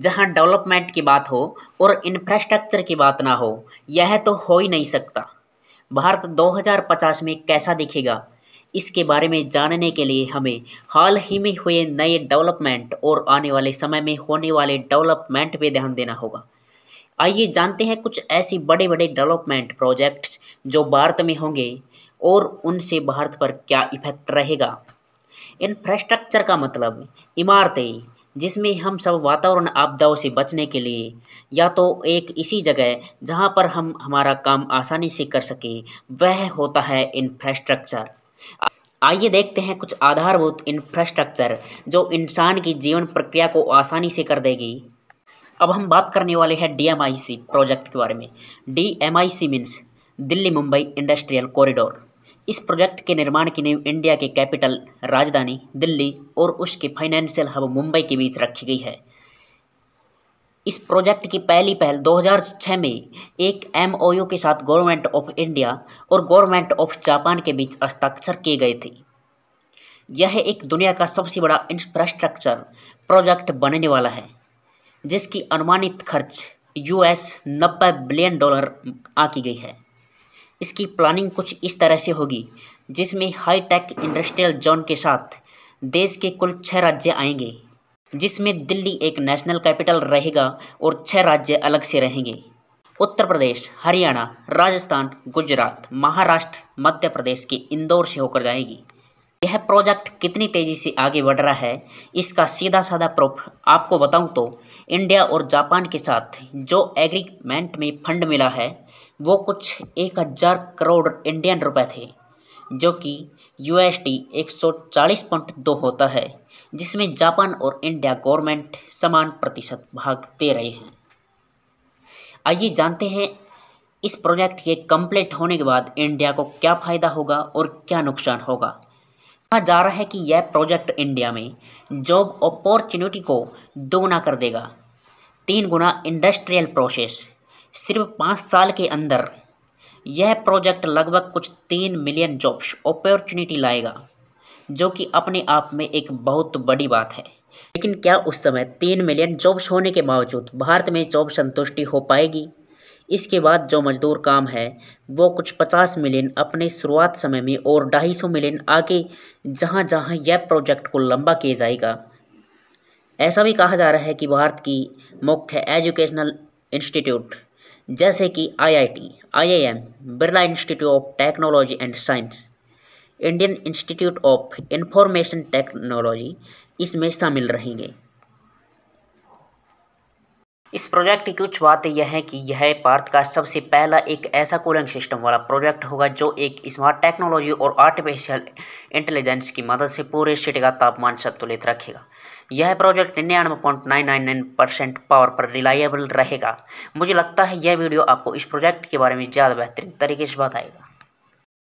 जहां डेवलपमेंट की बात हो और इंफ्रास्ट्रक्चर की बात ना हो यह तो हो ही नहीं सकता भारत 2050 में कैसा दिखेगा इसके बारे में जानने के लिए हमें हाल ही में हुए नए डेवलपमेंट और आने वाले समय में होने वाले डेवलपमेंट पे ध्यान देना होगा आइए जानते हैं कुछ ऐसे बड़े बड़े डेवलपमेंट प्रोजेक्ट्स जो भारत में होंगे और उनसे भारत पर क्या इफेक्ट रहेगा इंफ्रास्ट्रक्चर का मतलब इमारतें जिसमें हम सब वातावरण आपदाओं से बचने के लिए या तो एक इसी जगह जहाँ पर हम हमारा काम आसानी से कर सकें वह होता है इंफ्रास्ट्रक्चर आइए देखते हैं कुछ आधारभूत इंफ्रास्ट्रक्चर जो इंसान की जीवन प्रक्रिया को आसानी से कर देगी अब हम बात करने वाले हैं डी प्रोजेक्ट के बारे में D M means Delhi Mumbai industrial corridor इस प्रोजेक्ट के निर्माण की नींव इंडिया के कैपिटल राजधानी दिल्ली और उसके फाइनेंशियल हब मुंबई के बीच रखी गई है इस प्रोजेक्ट की पहली पहल 2006 में एक एमओयू के साथ गवर्नमेंट ऑफ इंडिया और गवर्नमेंट ऑफ जापान के बीच हस्ताक्षर किए गए थे यह एक दुनिया का सबसे बड़ा इंफ्रास्ट्रक्चर प्रोजेक्ट बनने वाला है जिसकी अनुमानित खर्च यूएस नब्बे बिलियन डॉलर आकी गई है इसकी प्लानिंग कुछ इस तरह से होगी जिसमें हाई टेक इंडस्ट्रियल जोन के साथ देश के कुल छः राज्य आएंगे जिसमें दिल्ली एक नेशनल कैपिटल रहेगा और छः राज्य अलग से रहेंगे उत्तर प्रदेश हरियाणा राजस्थान गुजरात महाराष्ट्र मध्य प्रदेश के इंदौर से होकर जाएगी यह प्रोजेक्ट कितनी तेज़ी से आगे बढ़ रहा है इसका सीधा साधा प्रूफ आपको बताऊं तो इंडिया और जापान के साथ जो एग्रीमेंट में फंड मिला है वो कुछ एक हज़ार करोड़ इंडियन रुपए थे जो कि यू एस टी एक सौ चालीस पॉइंट दो होता है जिसमें जापान और इंडिया गवर्नमेंट समान प्रतिशत भाग दे रहे हैं आइए जानते हैं इस प्रोजेक्ट के कंप्लीट होने के बाद इंडिया को क्या फ़ायदा होगा और क्या नुकसान होगा कहा जा रहा है कि यह प्रोजेक्ट इंडिया में जॉब अपॉर्चुनिटी को दोगुना कर देगा तीन गुना इंडस्ट्रियल प्रोसेस सिर्फ पाँच साल के अंदर यह प्रोजेक्ट लगभग कुछ तीन मिलियन जॉब्स अपॉर्चुनिटी लाएगा जो कि अपने आप में एक बहुत बड़ी बात है लेकिन क्या उस समय तीन मिलियन जॉब्स होने के बावजूद भारत में जॉब संतुष्टि हो पाएगी इसके बाद जो मजदूर काम है वो कुछ पचास मिलियन अपने शुरुआत समय में और ढाई सौ मिलियन आगे जहाँ जहाँ यह प्रोजेक्ट को लंबा किया जाएगा ऐसा भी कहा जा रहा है कि भारत की मुख्य एजुकेशनल इंस्टीट्यूट जैसे कि IIT, IIM, Birla institute of technology and science Indian institute of information technology इसमें शामिल रहेंगे इस प्रोजेक्ट की कुछ बातें यह है कि यह भारत का सबसे पहला एक ऐसा कूलिंग सिस्टम वाला प्रोजेक्ट होगा जो एक स्मार्ट टेक्नोलॉजी और आर्टिफिशियल इंटेलिजेंस की मदद से पूरे सिटी का तापमान संतुलित रखेगा यह प्रोजेक्ट निन्यानवे point nine nine nine percent power पर रिलायबल रहेगा मुझे लगता है यह वीडियो आपको इस प्रोजेक्ट के बारे में ज़्यादा बेहतरीन तरीके से बताएगा